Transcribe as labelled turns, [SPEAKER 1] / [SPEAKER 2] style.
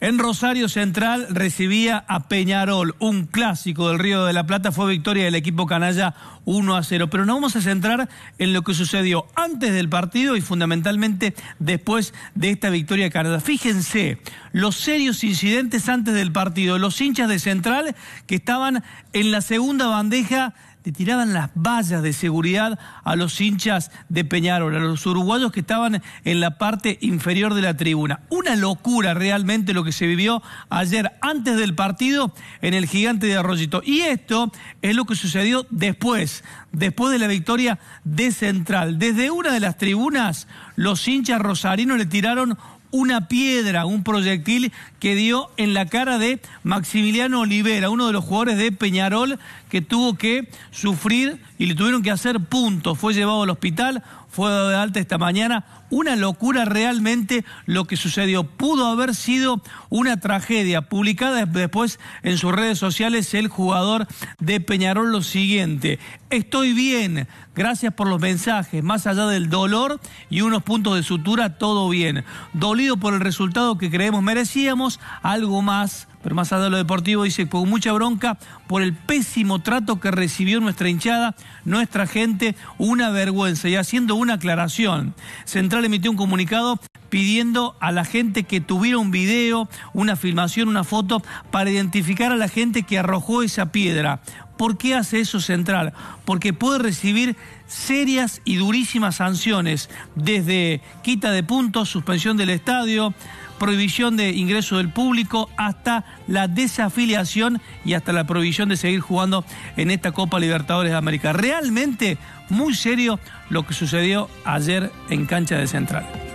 [SPEAKER 1] En Rosario Central recibía a Peñarol, un clásico del Río de la Plata, fue victoria del equipo canalla 1 a 0. Pero nos vamos a centrar en lo que sucedió antes del partido y fundamentalmente después de esta victoria canalla. Fíjense, los serios incidentes antes del partido, los hinchas de Central que estaban en la segunda bandeja le tiraban las vallas de seguridad a los hinchas de Peñarol, a los uruguayos que estaban en la parte inferior de la tribuna. Una locura realmente lo que se vivió ayer antes del partido en el gigante de Arroyito. Y esto es lo que sucedió después, después de la victoria de Central. Desde una de las tribunas, los hinchas rosarinos le tiraron una piedra, un proyectil que dio en la cara de Maximiliano Olivera, uno de los jugadores de Peñarol que tuvo que sufrir y le tuvieron que hacer puntos. Fue llevado al hospital, fue dado de alta esta mañana. Una locura realmente lo que sucedió. Pudo haber sido una tragedia. Publicada después en sus redes sociales el jugador de Peñarol lo siguiente. Estoy bien, gracias por los mensajes. Más allá del dolor y unos puntos de sutura, todo bien. Dolido por el resultado que creemos merecíamos, algo más, pero más allá de lo deportivo, dice, con mucha bronca por el pésimo trato que recibió nuestra hinchada, nuestra gente, una vergüenza. Y haciendo una aclaración, Central emitió un comunicado pidiendo a la gente que tuviera un video, una filmación, una foto, para identificar a la gente que arrojó esa piedra. ¿Por qué hace eso Central? Porque puede recibir serias y durísimas sanciones, desde quita de puntos, suspensión del estadio, prohibición de ingreso del público, hasta la desafiliación y hasta la prohibición de seguir jugando en esta Copa Libertadores de América. Realmente muy serio lo que sucedió ayer en cancha de Central.